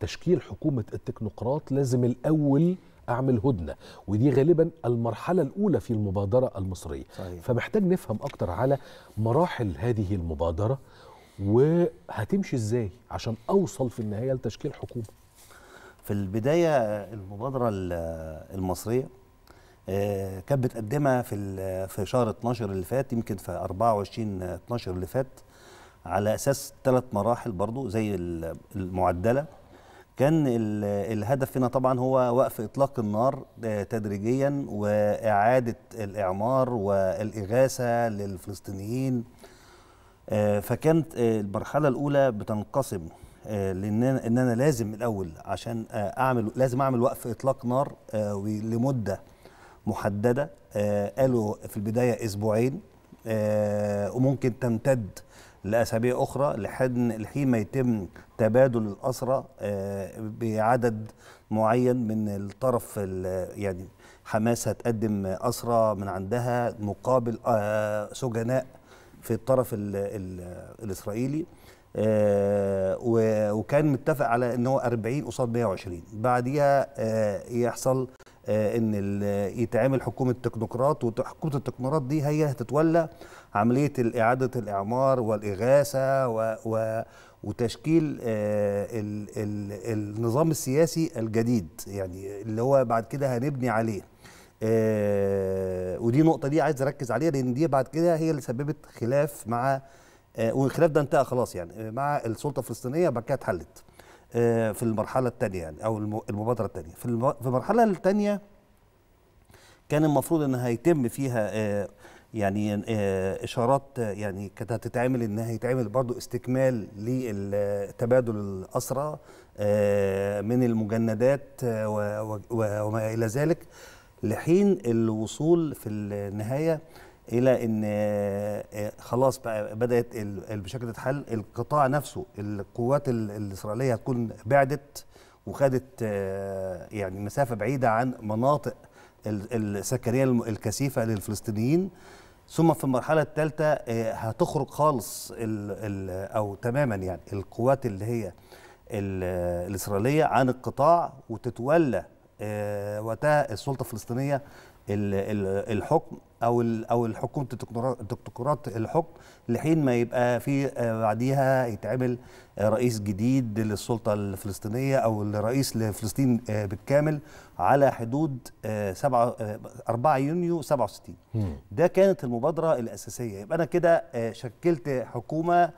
تشكيل حكومه التكنوقراط لازم الاول اعمل هدنه ودي غالبا المرحله الاولى في المبادره المصريه صحيح. فمحتاج نفهم اكتر على مراحل هذه المبادره وهتمشي ازاي عشان اوصل في النهايه لتشكيل حكومه في البدايه المبادره المصريه آه، كانت بتقدمها في في شهر 12 اللي فات يمكن في 24 12 اللي فات على اساس ثلاث مراحل برضو زي المعدله كان الهدف هنا طبعا هو وقف اطلاق النار آه، تدريجيا واعاده الاعمار والاغاثه للفلسطينيين آه، فكانت آه، المرحله الاولى بتنقسم لان انا لازم الاول عشان اعمل لازم اعمل وقف اطلاق نار لمده محدده قالوا في البدايه اسبوعين وممكن تمتد لأسابيع أخرى لحد الحين ما يتم تبادل الأسرى آه، بعدد معين من الطرف يعني حماس هتقدم أسرى من عندها مقابل آه، سجناء في الطرف الـ الـ الإسرائيلي آه، وكان متفق على ان هو 40 قصاد 120 بعديها يحصل آه، ان آه، يتعمل حكومه تكنوقراط وحكومه التكنوقراط دي هي هتتولى عمليه اعاده الاعمار والاغاثه و و وتشكيل آه، النظام السياسي الجديد يعني اللي هو بعد كده هنبني عليه ودي نقطه دي عايز اركز عليها لان دي بعد كده هي اللي سببت خلاف مع والخلاف ده انتهى خلاص يعني مع السلطه الفلسطينيه بعد كده اتحلت آه، في المرحله الثانيه يعني او المبادره الثانيه في المرحله الثانيه كان المفروض ان هيتم فيها آه، يعني آه، اشارات يعني كانت هتتعمل ان هيتعمل برضو استكمال للتبادل الاسرى من المجندات وما الى ذلك لحين الوصول في النهايه الى ان آه، آه، خلاص بقى بدات المشاكل تتحل القطاع نفسه القوات الاسرائيليه هتكون بعدت وخدت آه، يعني مسافه بعيده عن مناطق السكنيه الكثيفه للفلسطينيين ثم في المرحله الثالثه هتخرج خالص الـ الـ او تماما يعني القوات اللي هي الاسرائيليه عن القطاع وتتولى وقتها السلطه الفلسطينيه الحكم او او الحكومه الدكتورات الحكم لحين ما يبقى في آه، بعديها يتعمل آه، رئيس جديد للسلطه الفلسطينيه او الرئيس لفلسطين آه، بالكامل على حدود 7 4 يونيو 67 ده كانت المبادره الاساسيه يبقى انا كده شكلت حكومه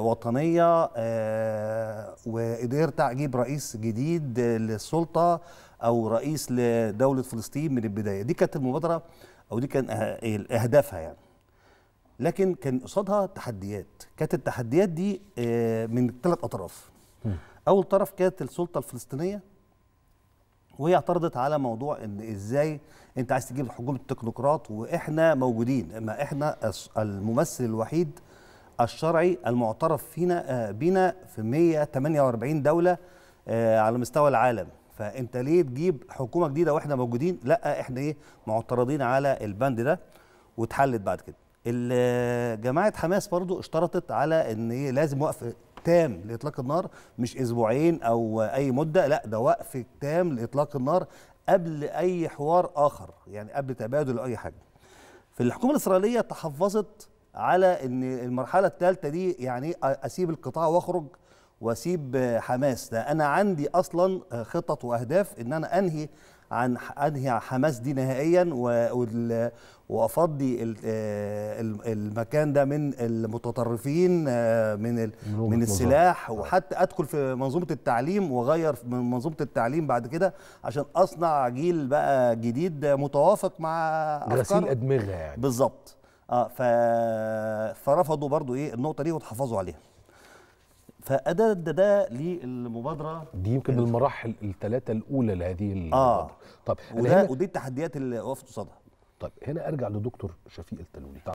وطنية وقدرت أجيب رئيس جديد للسلطة او رئيس لدوله فلسطين من البدايه دي كانت المبادره او دي كان أه- اهدافها يعني لكن كان قصادها تحديات كانت التحديات دي آه، من ثلاث اطراف اول طرف كانت السلطه الفلسطينيه وهي اعترضت على موضوع ان ازاي انت عايز تجيب حكومه التكنوقراط واحنا موجودين اما احنا الممثل الوحيد الشرعي المعترف فينا آه، بينا في 148 دوله على مستوى العالم فانت ليه تجيب حكومه جديده واحنا موجودين لا احنا ايه معترضين على البند ده واتحلت بعد كده جماعه حماس برضو اشترطت على ان ايه لازم وقف تام لاطلاق النار مش اسبوعين او اي مده لا ده وقف تام لاطلاق النار قبل اي حوار اخر يعني قبل تبادل اي حاجه في الحكومه الاسرائيليه تحفظت على ان المرحله الثالثه دي يعني اسيب القطاع واخرج واسيب حماس ده انا عندي اصلا خطط واهداف ان انا انهي عن انهي حماس دي نهائيا وافضي آه، المكان ده من المتطرفين آه، من من السلاح آه. وحتى ادخل في منظومه التعليم واغير من منظومه التعليم بعد كده عشان اصنع جيل بقى جديد متوافق مع غسيل ادمغه يعني بالظبط اه فرفضوا برضو ايه النقطه دي وتحفظوا عليها فادى ده للمبادره دي يمكن من المراحل الثلاثه الاولى لهذه آه. المبادره آه. طب وده ودي التحديات اللي وقفت قصادها طيب هنا ارجع لدكتور شفيق التلولي